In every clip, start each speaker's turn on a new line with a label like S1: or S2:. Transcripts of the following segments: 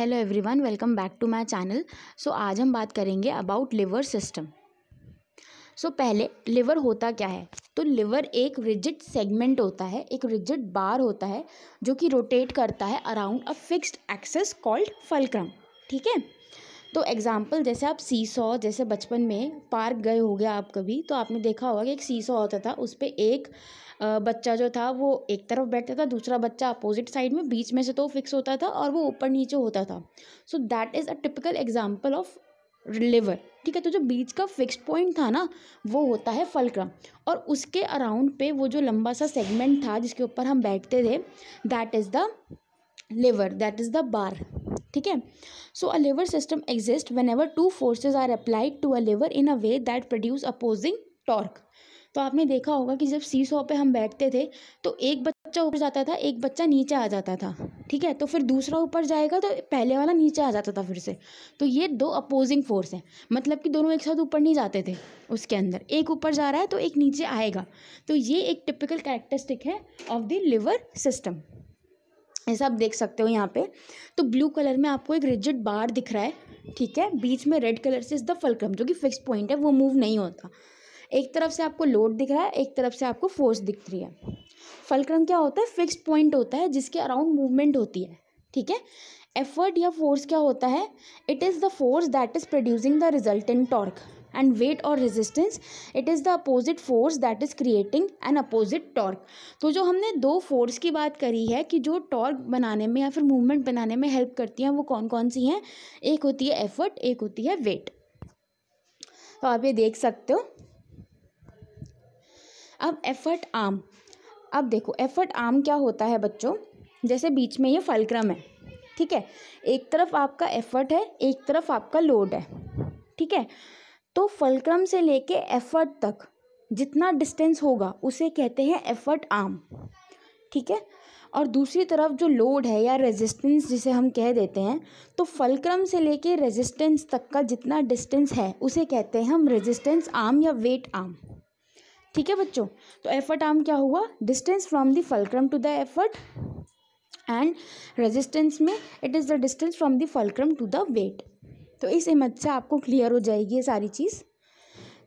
S1: Hello everyone welcome back to my channel so आज हम बात करेंगे अबाउट लिवर सिस्टम सो पहले लिवर होता क्या है तो लिवर एक रिजिड सेगमेंट होता है एक रिजिड बार होता है जो कि रोटेट करता है around a fixed axis called fulcrum ठीक है तो एग्जाम्पल जैसे आप सी सॉ जैसे बचपन में पार्क गए हो आप कभी तो आपने देखा होगा कि एक सी सॉ होता था उस पर एक बच्चा जो था वो एक तरफ बैठता था दूसरा बच्चा अपोजिट साइड में बीच में से तो फिक्स होता था और वो ऊपर नीचे होता था so that is a typical example of lever ठीक है तो जो बीच का फिक्स्ड पॉइंट था ना वो होता है फलक्रम और उसके अराउंड पे वो जो लंबा सा सेगमेंट था जिसके ऊपर हम बैठते थे that is the lever that is the bar ठीक है so a lever system exist whenever two forces are applied to a lever in a way that produce opposing torque तो आपने देखा होगा कि जब सी सॉ पर हम बैठते थे तो एक बच्चा ऊपर जाता था एक बच्चा नीचे आ जाता था ठीक है तो फिर दूसरा ऊपर जाएगा तो पहले वाला नीचे आ जाता था फिर से तो ये दो अपोजिंग फोर्स हैं मतलब कि दोनों एक साथ ऊपर नहीं जाते थे उसके अंदर एक ऊपर जा रहा है तो एक नीचे आएगा तो ये एक टिपिकल कैरेक्टरिस्टिक है ऑफ द लिवर सिस्टम ऐसा आप देख सकते हो यहाँ पे तो ब्लू कलर में आपको एक रिजिड बार दिख रहा है ठीक है बीच में रेड कलर से इस द फलक्रम जो कि फिक्स पॉइंट है वो मूव नहीं होता एक तरफ से आपको लोड दिख रहा है एक तरफ से आपको फोर्स दिख रही है फलक्रम क्या होता है फिक्स पॉइंट होता है जिसके अराउंड मूवमेंट होती है ठीक है एफर्ट या फोर्स क्या होता है it is the force that is producing the resultant torque and weight और resistance it is the opposite force that is creating an opposite torque तो जो हमने दो फोर्स की बात करी है कि जो टॉर्क बनाने में या फिर मूवमेंट बनाने में हेल्प करती हैं वो कौन कौन सी हैं एक होती है एफर्ट एक होती है वेट तो आप ये देख सकते हो अब एफर्ट आर्म अब देखो एफर्ट आर्म क्या होता है बच्चों जैसे बीच में ये फलक्रम है ठीक है एक तरफ आपका एफर्ट है एक तरफ आपका लोड है ठीक है तो फलक्रम से लेके एफर्ट तक जितना डिस्टेंस होगा उसे कहते हैं एफर्ट आर्म ठीक है और दूसरी तरफ जो लोड है या रेजिस्टेंस जिसे हम कह देते हैं तो फलक्रम से लेके रेजिस्टेंस तक का जितना डिस्टेंस है उसे कहते हैं हम रेजिस्टेंस आर्म या वेट आर्म ठीक है बच्चों तो एफर्ट आर्म क्या हुआ distance from the fulcrum to the effort and resistance में it is the distance from the fulcrum to the weight तो इस इमेज से आपको क्लियर हो जाएगी ये सारी चीज़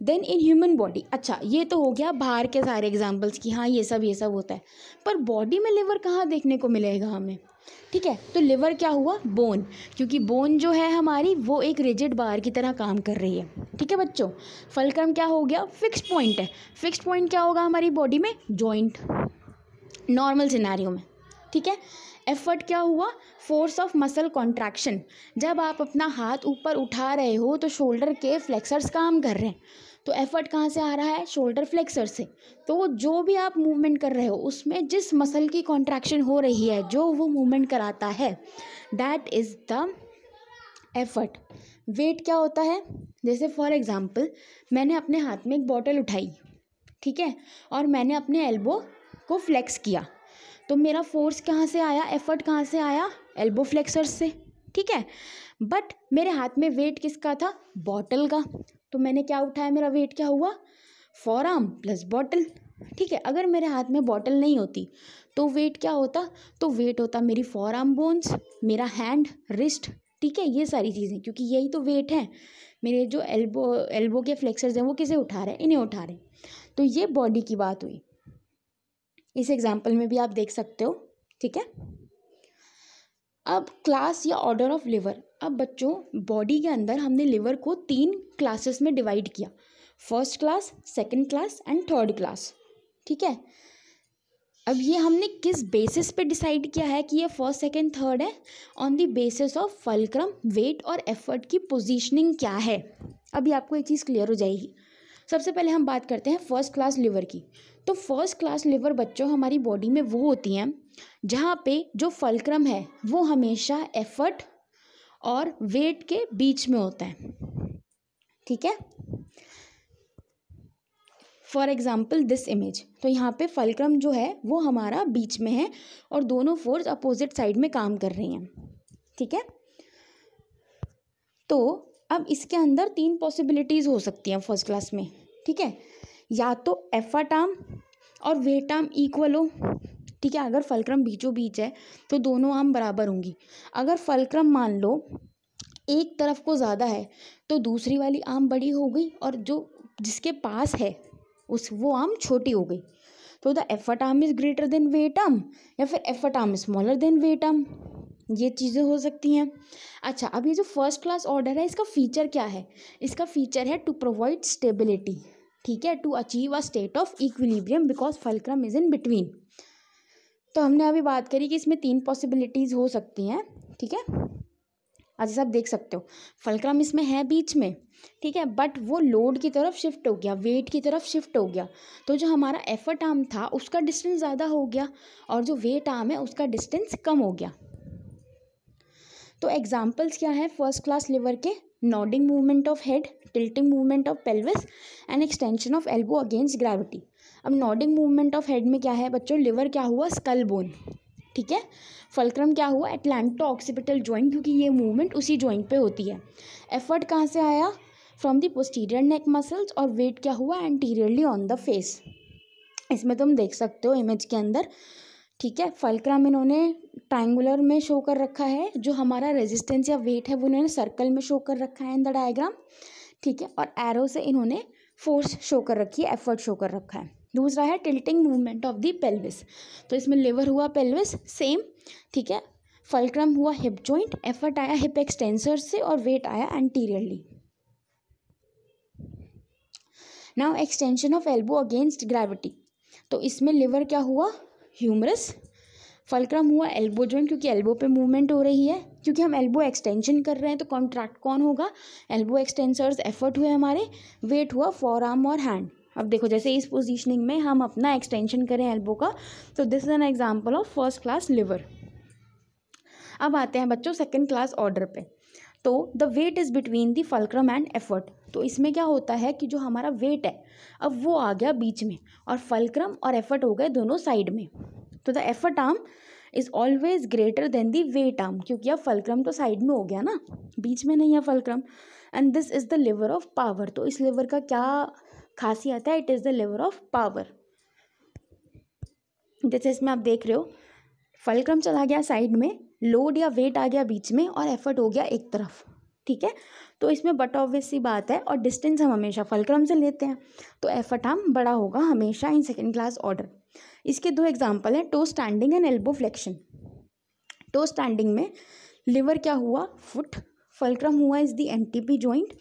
S1: देन इन ह्यूमन बॉडी अच्छा ये तो हो गया बाहर के सारे एग्जाम्पल्स कि हाँ ये सब ये सब होता है पर बॉडी में लिवर कहाँ देखने को मिलेगा हमें ठीक है तो लिवर क्या हुआ बोन क्योंकि बोन जो है हमारी वो एक रिजिड बार की तरह काम कर रही है ठीक है बच्चों फलक्रम क्या हो गया फिक्स पॉइंट है फिक्स पॉइंट क्या होगा हमारी बॉडी में जॉइंट नॉर्मल सिनारियों में ठीक है एफर्ट क्या हुआ फोर्स ऑफ मसल कॉन्ट्रैक्शन जब आप अपना हाथ ऊपर उठा रहे हो तो शोल्डर के फ्लेक्सर्स काम कर रहे हैं तो एफर्ट कहाँ से आ रहा है शोल्डर फ्लेक्सर से तो जो भी आप मूवमेंट कर रहे हो उसमें जिस मसल की कॉन्ट्रैक्शन हो रही है जो वो मूवमेंट कराता है that is the effort weight क्या होता है जैसे फॉर एग्ज़ाम्पल मैंने अपने हाथ में एक बॉटल उठाई ठीक है और मैंने अपने एल्बो को फ्लेक्स किया तो मेरा फोर्स कहाँ से आया एफर्ट कहाँ से आया एल्बो फ्लेक्सर से ठीक है बट मेरे हाथ में वेट किसका था बॉटल का तो मैंने क्या उठाया मेरा वेट क्या हुआ फॉर आर्म प्लस बॉटल ठीक है अगर मेरे हाथ में बॉटल नहीं होती तो वेट क्या होता तो वेट होता मेरी फॉर आर्म बोन्स मेरा हैंड रिस्ट ठीक है ये सारी चीज़ें क्योंकि यही तो वेट है मेरे जो एल्बो एल्बो के फ्लेक्सर्स हैं वो किसे उठा रहे हैं इन्हें उठा रहे हैं तो ये बॉडी की बात हुई इस एग्ज़ाम्पल में भी आप देख सकते हो ठीक है अब क्लास या ऑर्डर ऑफ लिवर अब बच्चों बॉडी के अंदर हमने लिवर को तीन क्लासेस में डिवाइड किया first class second class and third class ठीक है अब ये हमने किस बेसिस पे डिसाइड किया है कि ये फर्स्ट सेकंड थर्ड है on the basis of fulcrum weight और एफर्ट की पोजीशनिंग क्या है अभी आपको एक चीज़ क्लियर हो जाएगी सबसे पहले हम बात करते हैं फर्स्ट क्लास लिवर की तो फर्स्ट क्लास लिवर बच्चों हमारी बॉडी में वो होती हैं जहाँ पे जो फलक्रम है वो हमेशा एफर्ट और वेट के बीच में होता है ठीक है फॉर एग्ज़ाम्पल दिस इमेज तो यहाँ पे फलक्रम जो है वो हमारा बीच में है और दोनों फोर्स अपोजिट साइड में काम कर रही हैं ठीक है तो अब इसके अंदर तीन पॉसिबिलिटीज़ हो सकती हैं फर्स्ट क्लास में ठीक है या तो एफा टार्म और वे टार्म इक्वल हो ठीक है अगर फलक्रम बीचों बीच है तो दोनों आम बराबर होंगी अगर फलक्रम मान लो एक तरफ को ज़्यादा है तो दूसरी वाली आम बड़ी हो गई और जो जिसके पास है उस वो आम छोटी हो गई तो the F arm is greater than weight arm या फिर effort arm smaller than weight arm ये चीज़ें हो सकती हैं अच्छा अब ये जो फर्स्ट क्लास ऑर्डर है इसका फीचर क्या है इसका फीचर है टू प्रोवाइड स्टेबिलिटी ठीक है to achieve a state of equilibrium because fulcrum is in between तो हमने अभी बात करी कि इसमें तीन पॉसिबिलिटीज़ हो सकती हैं ठीक है आज जैसे आप देख सकते हो फलक्रम इसमें है बीच में ठीक है बट वो लोड की तरफ शिफ्ट हो गया वेट की तरफ शिफ्ट हो गया तो जो हमारा एफर्ट आर्म था उसका डिस्टेंस ज़्यादा हो गया और जो वेट आर्म है उसका डिस्टेंस कम हो गया तो एग्जाम्पल्स क्या हैं फर्स्ट क्लास लिवर के nodding movement of head tilting movement of pelvis and extension of elbow against gravity अब नॉडिंग मूवमेंट ऑफ हेड में क्या है बच्चों लिवर क्या हुआ स्कल बोन ठीक है फलक्रम क्या हुआ एटलांटो ऑक्सीपिटल ज्वाइंट क्योंकि ये मूवमेंट उसी ज्वाइंट पे होती है एफर्ट कहाँ से आया from the posterior neck muscles और वेट क्या हुआ एंटीरियरली ऑन द फेस इसमें तुम देख सकते हो इमेज के अंदर ठीक है फलक्रम इन्होंने ट्राइंगुलर में शो कर रखा है जो हमारा रेजिस्टेंस या वेट है वो इन्होंने सर्कल में शो कर रखा है इन द डायग्राम ठीक है और एरो से इन्होंने फोर्स शो कर रखी है एफर्ट शो कर रखा है दूसरा है tilting movement of the pelvis तो इसमें लिवर हुआ पेल्विस सेम ठीक है फलक्रम हुआ हिप जॉइंट एफर्ट आया हिप एक्सटेंसर से और वेट आया anteriorly now extension of elbow against gravity तो इसमें लिवर क्या हुआ ह्यूमरस फलक्रम हुआ एल्बो जॉइंट क्योंकि एल्बो पे मूवमेंट हो रही है क्योंकि हम एल्बो एक्सटेंशन कर रहे हैं तो कॉन्ट्रैक्ट कौन होगा एल्बो एक्सटेंसर्स एफर्ट हुए हमारे वेट हुआ फॉर आर्म और हैंड अब देखो जैसे इस पोजीशनिंग में हम अपना एक्सटेंशन करें एल्बो का तो this is an example of first class lever अब आते हैं बच्चों सेकेंड क्लास ऑर्डर पर तो the weight is between the fulcrum and effort तो इसमें क्या होता है कि जो हमारा वेट है अब वो आ गया बीच में और फलक्रम और एफर्ट हो गए दोनों साइड में तो the effort arm is always greater than the weight arm क्योंकि अब फलक्रम तो साइड में हो गया ना बीच में नहीं है fulcrum and this is the lever of power तो इस लिवर का क्या खासियत है it is the lever of power जैसे इसमें आप देख रहे हो फलक्रम चला गया साइड में लोड या वेट आ गया बीच में और एफर्ट हो गया एक तरफ ठीक है तो इसमें बट ऑब्वियस सी बात है और डिस्टेंस हम हमेशा फलक्रम से लेते हैं तो एफर्ट हम बड़ा होगा हमेशा इन सेकेंड क्लास ऑर्डर इसके दो एग्जाम्पल हैं toe standing and elbow flexion toe standing में लिवर क्या हुआ फुट फलक्रम हुआ is the P joint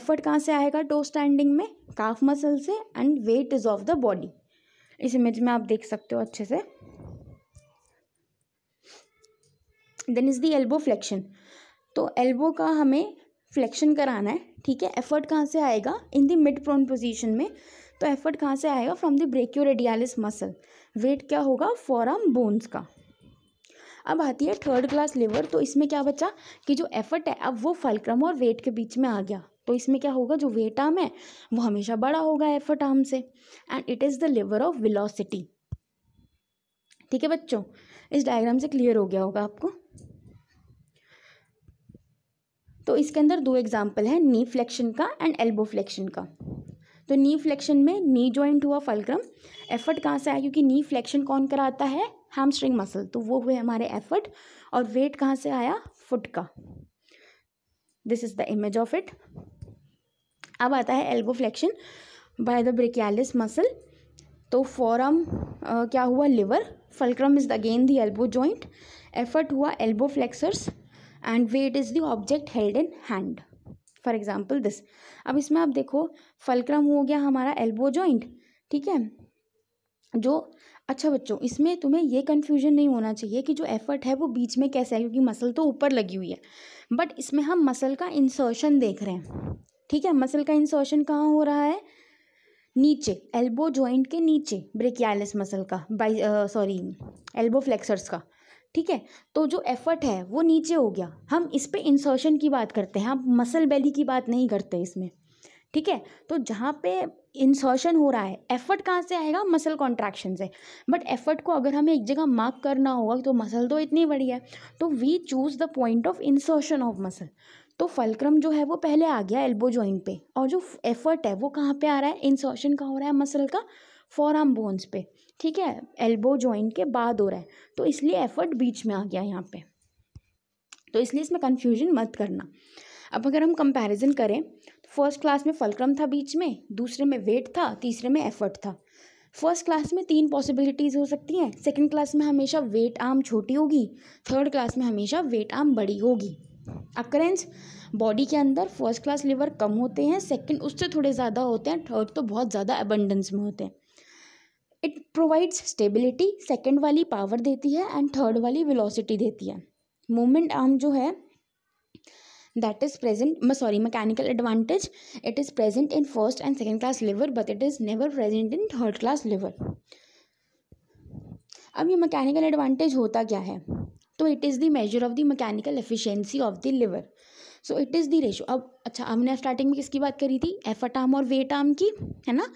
S1: effort कहाँ से आएगा टो स्टैंडिंग में काफ मसल से and weight is of the body इस इमेज में आप देख सकते हो अच्छे से then is the elbow flexion तो एल्बो का हमें फ्लेक्शन कराना है ठीक है एफर्ट कहाँ से आएगा in the mid prone position में तो एफर्ट कहाँ से आएगा from the brachioradialis muscle weight क्या होगा आम बोन्स का अब आती है थर्ड क्लास लिवर तो इसमें क्या बचा कि जो एफर्ट है अब वो फलक्रम और वेट के बीच में आ गया तो इसमें क्या होगा जो वेट आर्म है वो हमेशा बड़ा होगा एफर्ट आर्म से and it is the lever of velocity ठीक है बच्चों इस डायग्राम से क्लियर हो गया होगा आपको तो इसके अंदर दो एग्जाम्पल है नी फ्लेक्शन का एंड एल्बो फ्लेक्शन का तो नी फ्लेक्शन में नी ज्वाइंट हुआ फलक्रम एफर्ट कहाँ से आया क्योंकि नी फ्लेक्शन कौन कराता है हैमस्ट्रिंग मसल तो वो हुए हमारे एफर्ट और वेट कहाँ से आया फुट का this is the image of it अब आता है elbow flexion by the brachialis muscle तो फॉरम क्या हुआ lever fulcrum is again the elbow joint effort हुआ elbow flexors and weight is the object held in hand for example this अब इसमें आप देखो फलक्रम हो गया हमारा एल्बो जॉइंट ठीक है जो अच्छा बच्चों इसमें तुम्हें ये कन्फ्यूजन नहीं होना चाहिए कि जो एफर्ट है वो बीच में कैसे है क्योंकि मसल तो ऊपर लगी हुई है बट इसमें हम मसल का इंसर्शन देख रहे हैं ठीक है मसल का इंसर्शन कहाँ हो रहा है नीचे एल्बो जॉइंट के नीचे ब्रेकियालिस मसल का बाई सॉरी एल्बो फ्लेक्सर्स का ठीक है तो जो एफर्ट है वो नीचे हो गया हम इस पर इंसर्शन की बात करते हैं हम मसल बेली की बात नहीं करते इसमें ठीक है तो जहाँ पे इंसर्शन हो रहा है एफर्ट कहाँ से आएगा मसल कॉन्ट्रैक्शन से बट एफर्ट को अगर हमें एक जगह मार्क करना होगा तो मसल तो इतनी बड़ी है तो we choose the point of insertion of muscle तो फलक्रम जो है वो पहले आ गया एल्बो जॉइंट पे और जो एफर्ट है वो कहाँ पे आ रहा है इंसर्शन कहाँ हो रहा है मसल का फॉर आर्म बोन्स पे ठीक है एल्बो जॉइंट के बाद हो रहा है तो इसलिए एफर्ट बीच में आ गया यहाँ पे तो इसलिए इसमें कन्फ्यूजन मत करना अब अगर हम कंपैरिजन करें तो फर्स्ट क्लास में फलक्रम था बीच में दूसरे में वेट था तीसरे में एफर्ट था फर्स्ट क्लास में तीन पॉसिबिलिटीज़ हो सकती हैं सेकेंड क्लास में हमेशा वेट आर्म छोटी होगी थर्ड क्लास में हमेशा वेट आर्म बड़ी होगी अकरेंस बॉडी के अंदर फर्स्ट क्लास लिवर कम होते हैं सेकंड उससे थोड़े ज़्यादा होते हैं थर्ड तो बहुत ज़्यादा अबंडेंस में होते हैं इट प्रोवाइड्स स्टेबिलिटी सेकेंड वाली पावर देती है एंड थर्ड वाली विलोसिटी देती है मोमेंट आर्म जो है that is present sorry mechanical advantage it is present in first and second class lever but it is never present in third class lever अब ये मैकेनिकल एडवांटेज होता क्या है तो it is the measure of the mechanical efficiency of the lever so it is the ratio अब अच्छा हमने starting में किसकी बात करी थी एफर्ट आर्म और वेट आर्म की है ना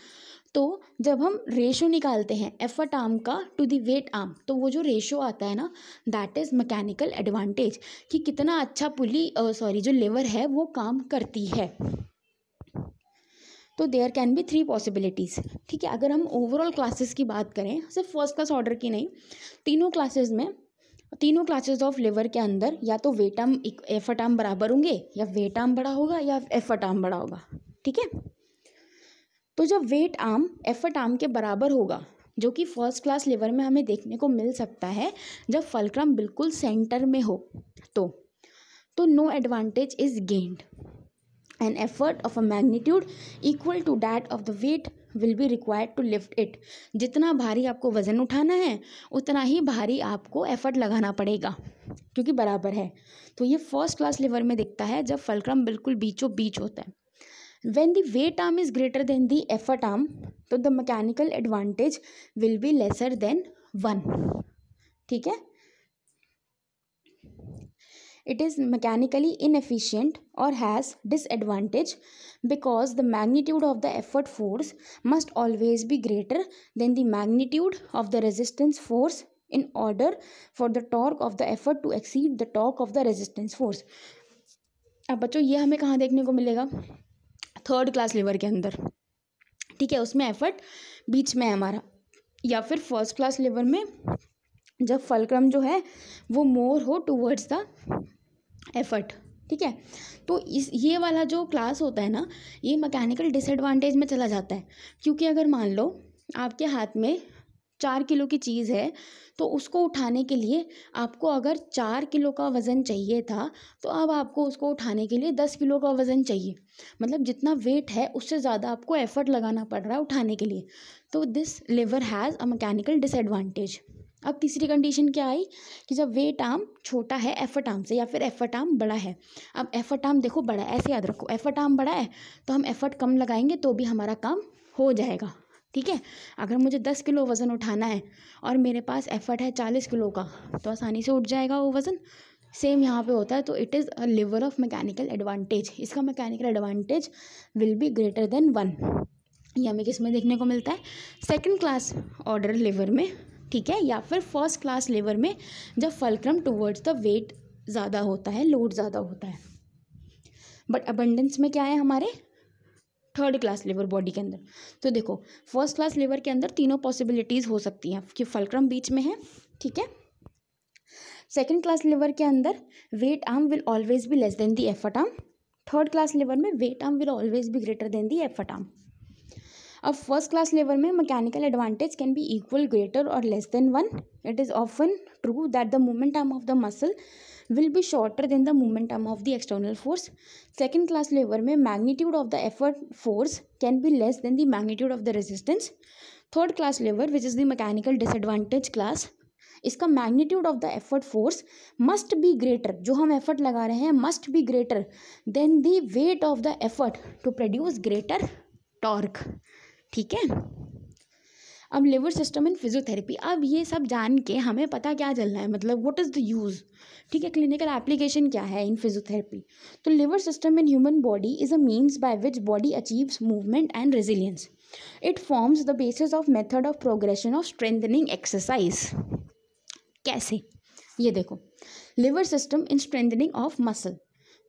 S1: तो जब हम रेशो निकालते हैं एफर्ट आर्म का टू दी वेट आर्म तो वो जो रेशो आता है ना दैट इज़ मैकेनिकल एडवांटेज कि कितना अच्छा पुली सॉरी जो लेवर है वो काम करती है तो there can be three possibilities ठीक है अगर हम ओवरऑल क्लासेस की बात करें सिर्फ फर्स्ट क्लास ऑर्डर की नहीं तीनों क्लासेस में तीनों क्लासेस ऑफ लेवर के अंदर या तो वेट आर्म एफर्ट आर्म बराबर होंगे या वेट आर्म बड़ा होगा या एफर्ट आर्म बड़ा होगा ठीक है तो जब वेट आर्म एफर्ट आर्म के बराबर होगा जो कि फर्स्ट क्लास लेवर में हमें देखने को मिल सकता है जब फलक्रम बिल्कुल सेंटर में हो तो तो no advantage is gained an effort of a magnitude equal to that of the weight will be required to lift it जितना भारी आपको वज़न उठाना है उतना ही भारी आपको एफर्ट लगाना पड़ेगा क्योंकि बराबर है तो ये फर्स्ट क्लास लेवर में दिखता है जब फलक्रम बिल्कुल बीचों बीच होता है When the weight arm is greater than the effort arm, तो the mechanical advantage will be lesser than one ठीक है it is mechanically inefficient or has disadvantage because the magnitude of the effort force must always be greater than the magnitude of the resistance force in order for the torque of the effort to exceed the torque of the resistance force अब बच्चों ये हमें कहाँ देखने को मिलेगा third class lever के अंदर ठीक है उसमें एफर्ट बीच में है हमारा या फिर फर्स्ट क्लास लीवर में जब फलक्रम जो है वो मोर हो टूवर्ड्स द एफर्ट ठीक है तो इस ये वाला जो क्लास होता है ना ये मैकेनिकल डिसएडवांटेज में चला जाता है क्योंकि अगर मान लो आपके हाथ में चार किलो की चीज़ है तो उसको उठाने के लिए आपको अगर चार किलो का वज़न चाहिए था तो अब आपको उसको उठाने के लिए दस किलो का वज़न चाहिए मतलब जितना वेट है उससे ज़्यादा आपको एफ़र्ट लगाना पड़ रहा है उठाने के लिए तो this lever has a mechanical disadvantage अब तीसरी कंडीशन क्या आई कि जब वेट आर्म छोटा है एफर्ट आर्म से या फिर एफर्ट आर्म बड़ा है अब एफर्ट आर्म देखो बड़ा है ऐसे याद रखो एफर्ट आर्म बड़ा है तो हम एफर्ट कम लगाएंगे तो भी हमारा काम हो जाएगा ठीक है अगर मुझे दस किलो वज़न उठाना है और मेरे पास एफर्ट है चालीस किलो का तो आसानी से उठ जाएगा वो वज़न सेम यहाँ पे होता है तो it is a lever of mechanical advantage इसका mechanical advantage will be greater than one ये हमें किस में देखने को मिलता है सेकेंड क्लास ऑर्डर लिवर में ठीक है या फिर फर्स्ट क्लास लिवर में जब फलक्रम टूवर्ड्स द वेट ज़्यादा होता है लोड ज़्यादा होता है बट अबंडेंस में क्या है हमारे थर्ड क्लास लेवर बॉडी के अंदर तो देखो फर्स्ट क्लास लेवर के अंदर तीनों पॉसिबिलिटीज़ हो सकती हैं कि फलक्रम बीच में है ठीक है सेकेंड क्लास लेवर के अंदर weight arm will always be less than the effort arm third class lever में weight arm will always be greater than the effort arm अब फर्स्ट क्लास लेवर में mechanical advantage can be equal greater और less than one it is often true that the movement arm of the muscle will be shorter than the momentum of the external force second class lever में magnitude of the effort force can be less than the magnitude of the resistance third class lever which is the mechanical disadvantage class इसका magnitude of the effort force must be greater जो हम effort लगा रहे हैं must be greater than the weight of the effort to produce greater torque ठीक है अब liver system इन physiotherapy अब ये सब जान के हमें पता क्या चलना है मतलब व्हाट इज़ द यूज़ ठीक है क्लिनिकल एप्लीकेशन क्या है इन फिजियोथेरेपी तो lever system in human body is a means by which body achieves movement and resilience it forms the basis of method of progression of strengthening exercise कैसे ये देखो lever system in strengthening of muscle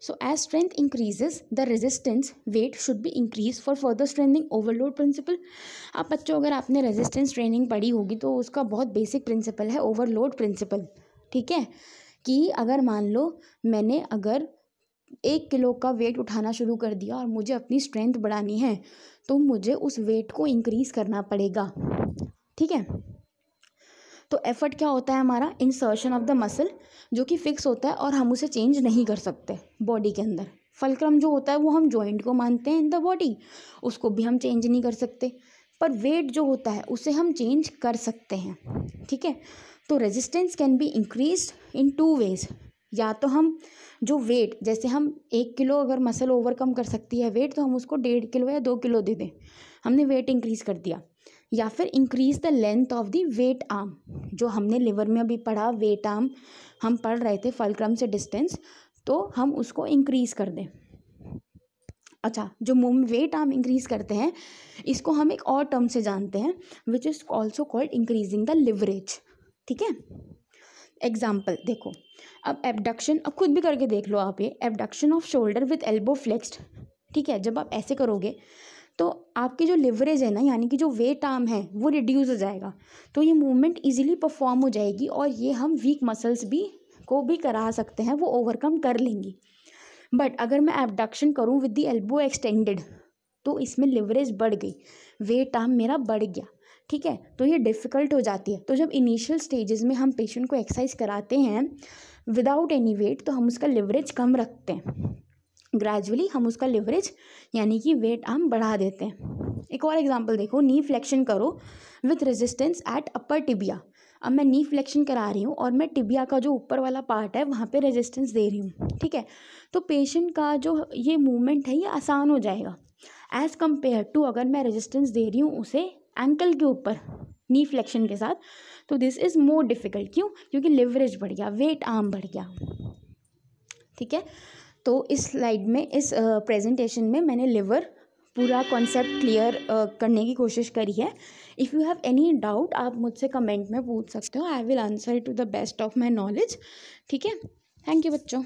S1: So as strength increases, the resistance weight should be increased for further strengthening overload principle. अब बच्चों अगर आपने resistance training पढ़ी होगी तो उसका बहुत basic principle है overload principle. ठीक है कि अगर मान लो मैंने अगर एक किलो का वेट उठाना शुरू कर दिया और मुझे अपनी स्ट्रेंथ बढ़ानी है तो मुझे उस वेट को इंक्रीज़ करना पड़ेगा ठीक है तो एफर्ट क्या होता है हमारा इंसर्शन ऑफ द मसल जो कि फिक्स होता है और हम उसे चेंज नहीं कर सकते बॉडी के अंदर फलक्रम जो होता है वो हम जॉइंट को मानते हैं इन द बॉडी उसको भी हम चेंज नहीं कर सकते पर वेट जो होता है उसे हम चेंज कर सकते हैं ठीक है तो resistance can be increase in two ways या तो हम जो वेट जैसे हम एक किलो अगर मसल ओवरकम कर सकती है वेट तो हम उसको डेढ़ किलो या दो किलो दे दें हमने वेट इंक्रीज़ कर दिया या फिर increase the length of the weight arm जो हमने लिवर में अभी पढ़ा वेट आर्म हम पढ़ रहे थे फलक्रम से डिस्टेंस तो हम उसको इंक्रीज़ कर दें अच्छा जो मोम वेट आर्म इंक्रीज़ करते हैं इसको हम एक और टर्म से जानते हैं which is also called increasing the leverage ठीक है एग्जाम्पल देखो अब एबडक्शन अब खुद भी करके देख लो आप ये abduction of shoulder with elbow flexed ठीक है जब आप ऐसे करोगे तो आपकी जो लिवरेज है ना यानी कि जो वेट आर्म है वो रिड्यूस हो जाएगा तो ये मूवमेंट इजीली परफॉर्म हो जाएगी और ये हम वीक मसल्स भी को भी करा सकते हैं वो ओवरकम कर लेंगी बट अगर मैं एबडक्शन करूँ विद दी एल्बो एक्सटेंडेड तो इसमें लिवरेज बढ़ गई वेट आर्म मेरा बढ़ गया ठीक है तो ये डिफ़िकल्ट हो जाती है तो जब इनिशियल स्टेजेस में हम पेशेंट को एक्सरसाइज कराते हैं विदाउट एनी वेट तो हम उसका लिवरेज कम रखते हैं ग्रेजुअली हम उसका लिवरेज यानी कि वेट हम बढ़ा देते हैं एक और एग्जांपल देखो नी फ्लेक्शन करो with resistance at upper tibia अब मैं नी फ्लेक्शन करा रही हूँ और मैं टिबिया का जो ऊपर वाला पार्ट है वहाँ पे रेजिस्टेंस दे रही हूँ ठीक है तो पेशेंट का जो ये मूवमेंट है ये आसान हो जाएगा एज़ कम्पेयर टू अगर मैं रेजिस्टेंस दे रही हूँ उसे एंकल के ऊपर नी फ्लेक्शन के साथ तो दिस इज़ मोर डिफ़िकल्ट क्यों क्योंकि लिवरेज बढ़ गया वेट आम बढ़ गया ठीक है तो इस स्लाइड में इस प्रेजेंटेशन में मैंने लिवर पूरा कॉन्सेप्ट क्लियर करने की कोशिश करी है if you have any doubt आप मुझसे कमेंट में पूछ सकते हो I will answer to the best of my knowledge ठीक है थैंक यू बच्चों